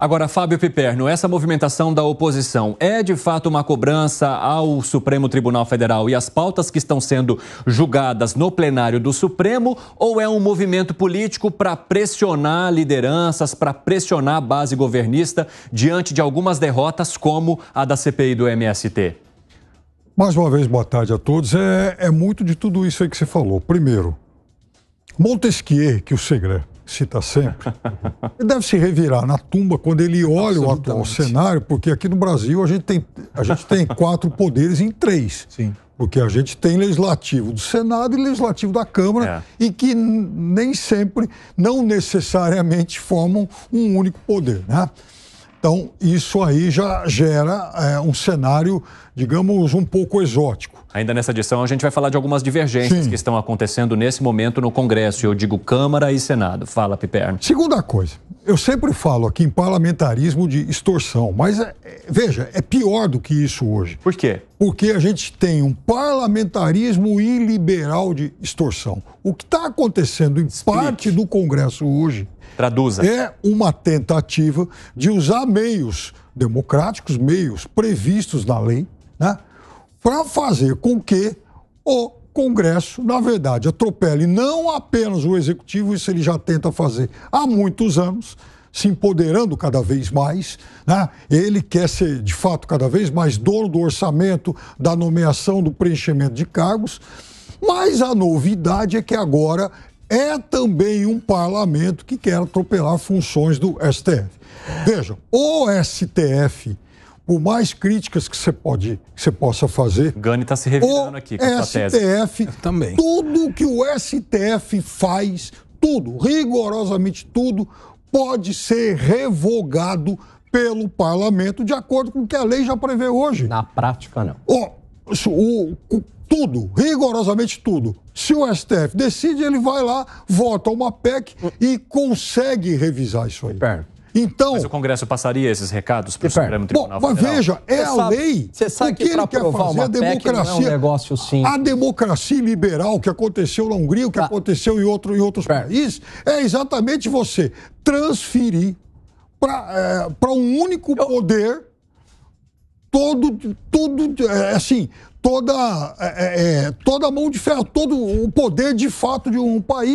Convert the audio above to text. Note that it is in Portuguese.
Agora, Fábio Piperno, essa movimentação da oposição é de fato uma cobrança ao Supremo Tribunal Federal e as pautas que estão sendo julgadas no plenário do Supremo ou é um movimento político para pressionar lideranças, para pressionar a base governista diante de algumas derrotas como a da CPI do MST? Mais uma vez, boa tarde a todos. É, é muito de tudo isso aí que você falou. Primeiro, Montesquieu que o segredo cita sempre, ele deve se revirar na tumba quando ele olha o atual cenário, porque aqui no Brasil a gente tem, a gente tem quatro poderes em três. Sim. Porque a gente tem legislativo do Senado e legislativo da Câmara, é. e que nem sempre, não necessariamente formam um único poder. Né? Então, isso aí já gera é, um cenário, digamos, um pouco exótico. Ainda nessa edição, a gente vai falar de algumas divergências Sim. que estão acontecendo nesse momento no Congresso. Eu digo Câmara e Senado. Fala, Piperno. Segunda coisa, eu sempre falo aqui em parlamentarismo de extorsão, mas é, é veja, é pior do que isso hoje. Por quê? Porque a gente tem um parlamentarismo iliberal de extorsão. O que está acontecendo em Explique. parte do Congresso hoje. Traduza. É uma tentativa de usar meios democráticos, meios previstos na lei, né? para fazer com que o Congresso, na verdade, atropele não apenas o Executivo, isso ele já tenta fazer há muitos anos, se empoderando cada vez mais. Né? Ele quer ser, de fato, cada vez mais dono do orçamento, da nomeação, do preenchimento de cargos. Mas a novidade é que agora é também um parlamento que quer atropelar funções do STF. Vejam, o STF por mais críticas que você pode, que você possa fazer. Gani está se revirando aqui com a STF, também. Tudo que o STF faz, tudo, rigorosamente tudo, pode ser revogado pelo parlamento de acordo com o que a lei já prevê hoje. Na prática, não. o, o, tudo, rigorosamente tudo. Se o STF decide, ele vai lá, vota uma PEC e consegue revisar isso aí. Perto. Então, mas o Congresso passaria esses recados para o Supremo Tribunal bom, Mas veja, é você a sabe, lei. Você sabe o que, que ele quer fazer? A democracia, é, é um negócio simples. a democracia liberal que aconteceu na Hungria, o que tá. aconteceu em, outro, em outros países, é exatamente você transferir para é, um único Eu... poder todo, todo é, assim, toda, é, é, é toda a mão de ferro, todo o poder de fato de um país.